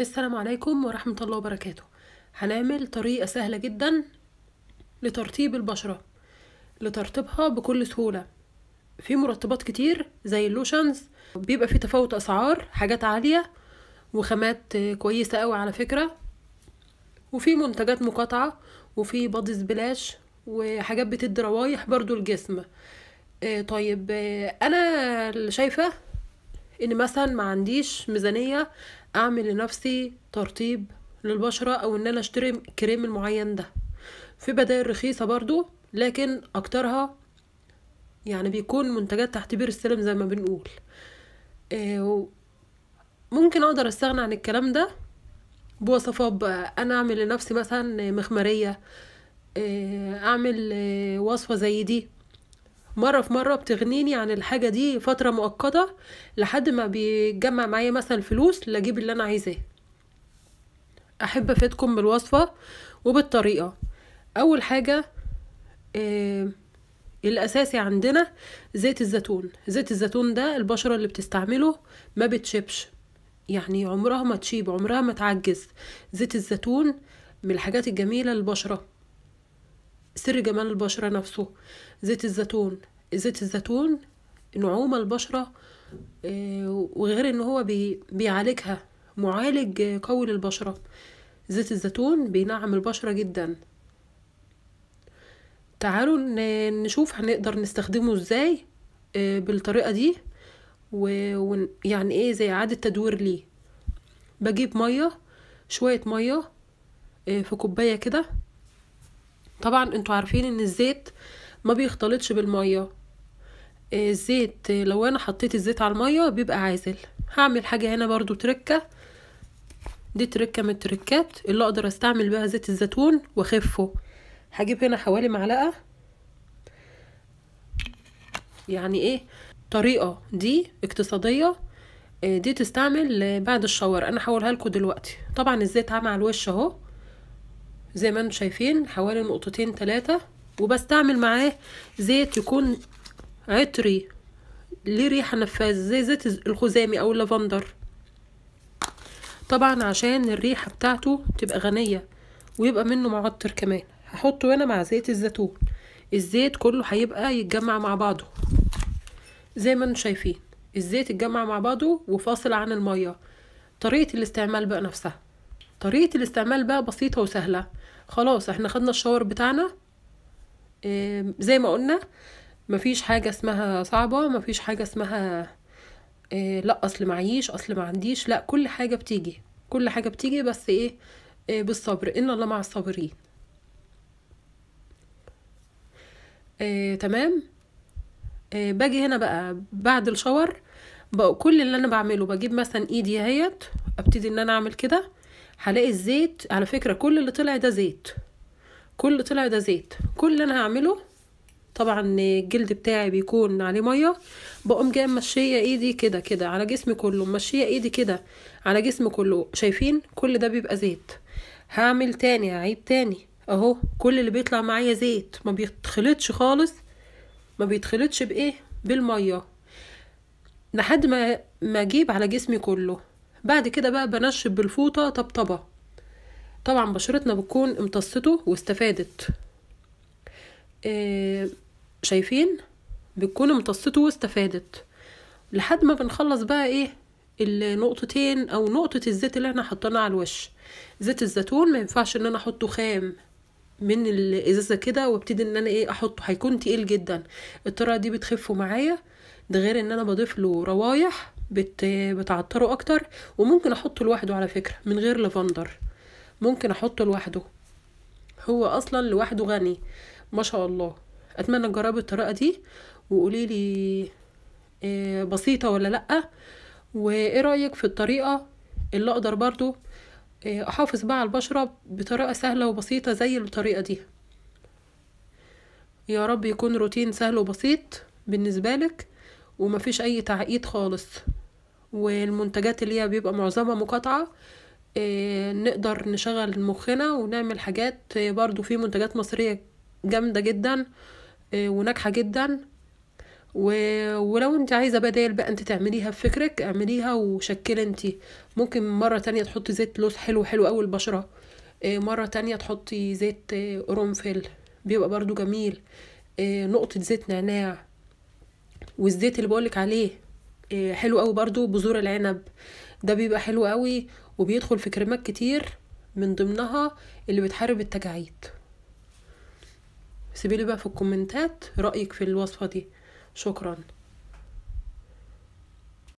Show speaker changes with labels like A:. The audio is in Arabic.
A: السلام عليكم ورحمة الله وبركاته هنعمل طريقة سهلة جدا لترطيب البشرة لترطيبها بكل سهولة في مرطبات كتير زي اللوشنز بيبقى في تفاوت أسعار حاجات عالية وخامات كويسة قوي على فكرة وفي منتجات مقاطعة وفي بادز بلاش وحاجات بتدي روايح برضو الجسم آه، طيب آه، انا شايفه ان مثلا ما عنديش ميزانيه اعمل لنفسي ترطيب للبشره او ان انا اشتري كريم المعين ده في بدائل رخيصه برضو لكن اكترها يعني بيكون منتجات تحت بير السلم زي ما بنقول آه، ممكن اقدر استغنى عن الكلام ده بوصفات بقى انا اعمل لنفسي مثلا مخمريه آه، اعمل آه، وصفه زي دي مره في مره بتغنيني عن الحاجه دي فتره مؤقته لحد ما بيتجمع معايا مثلا فلوس لاجيب اللي انا عايزاه احب افيدكم بالوصفه وبالطريقه اول حاجه آه الاساسي عندنا زيت الزيتون زيت الزيتون ده البشره اللي بتستعمله ما بتشيبش يعني عمرها ما تشيب عمرها ما تعجز زيت الزيتون من الحاجات الجميله للبشره سر جمال البشرة نفسه زيت الزيتون زيت الزيتون نعومة البشرة آه، وغير ان هو بيعالجها معالج آه، قوي للبشرة زيت الزيتون بينعم البشرة جدا تعالوا نشوف هنقدر نستخدمه ازاي آه، بالطريقة دي ويعني ايه زي اعادة تدوير ليه بجيب مية شوية مية في كوباية كده طبعا انتوا عارفين ان الزيت ما بيختلطش بالميه آه، الزيت آه، لو انا حطيت الزيت على الميه بيبقى عازل هعمل حاجه هنا برضو تركه دي تركه من التركات اللي اقدر استعمل بيها زيت الزيتون واخفه هجيب هنا حوالي معلقه يعني ايه طريقه دي اقتصاديه آه، دي تستعمل بعد الشاور انا هقولها لكم دلوقتي طبعا الزيت عامل على الوش اهو زي ما انتم شايفين حوالي نقطتين ثلاثة وبستعمل معاه زيت يكون عطري ليه ريحة نفاذ زي زيت الخزامي او اللافندر طبعا عشان الريحة بتاعته تبقى غنية ويبقى منه معطر كمان هحطه هنا مع زيت الزيتون الزيت كله هيبقى يتجمع مع بعضه زي ما انتم شايفين الزيت اتجمع مع بعضه وفاصل عن المية طريقة الاستعمال بقى نفسها طريقة الاستعمال بقى بسيطة وسهلة خلاص احنا خدنا الشاور بتاعنا زي ما قلنا مفيش حاجة اسمها صعبة مفيش حاجة اسمها آه، لا اصل معيش اصل ما عنديش لا كل حاجة بتيجي كل حاجة بتيجي بس ايه آه، بالصبر ان الله مع الصابرين آه، تمام آه، باجي هنا بقى بعد الشاور بقى كل اللي انا بعمله بجيب مثلا ايدي اهيت ابتدي ان انا اعمل كده هلاقي الزيت على فكرة كل اللي طلع ده زيت كل اللي طلع ده زيت كل اللي انا هعمله طبعا الجلد بتاعي بيكون عليه ميه بقوم جايه ماشيه ايدي كده كده على جسمي كله ماشيه ايدي كده على جسمي كله شايفين كل ده بيبقى زيت هعمل تاني هعيد تاني اهو كل اللي بيطلع معايا زيت ما بيتخلطش خالص ما بيتخلطش بايه بالميه لحد ما ما اجيب على جسمي كله بعد كده بقى بنشف بالفوطة طبطبة طبعا بشرتنا بتكون امتصته واستفادت آه شايفين بتكون امتصته واستفادت لحد ما بنخلص بقى ايه النقطتين او نقطة الزيت اللي احنا حطيناها على الوش زيت الزيتون ما ينفعش ان انا احطه خام من الازازه كده وابتدي ان انا ايه احطه هيكون تقيل جدا الطريقه دي بتخفه معايا ده غير ان انا بضيف له روايح بت... بتعطره اكتر وممكن احطه لوحده على فكرة من غير لافندر ممكن احطه لوحده هو اصلا لوحده غني ما شاء الله اتمنى تجربي الطريقة دي وقوليلي آه، بسيطة ولا لأ وايه رأيك في الطريقة اللي اقدر برضو آه، احافظ بقى على البشرة بطريقة سهلة وبسيطة زي الطريقة دي يا رب يكون روتين سهل وبسيط بالنسبة لك ومفيش اي تعقيد خالص والمنتجات اللي هي بيبقى معظمها مقاطعة آه، نقدر نشغل مخنا ونعمل حاجات برضو في منتجات مصرية جامدة جدا آه، وناجحة جدا ولو انت عايزة بدايل بقى انت تعمليها بفكرك اعمليها وشكل انت ممكن مرة تانية تحطي زيت لوز حلو حلو قوي البشرة آه، مرة تانية تحطي زيت قرنفل بيبقى برضو جميل نقطة زيت نعناع والزيت اللي بقولك عليه إيه، حلو قوي برضو بذور العنب ده بيبقى حلو قوي وبيدخل في كريمات كتير من ضمنها اللي بتحارب التجاعيد سيبيلي بقى في الكومنتات رأيك في الوصفة دي شكرا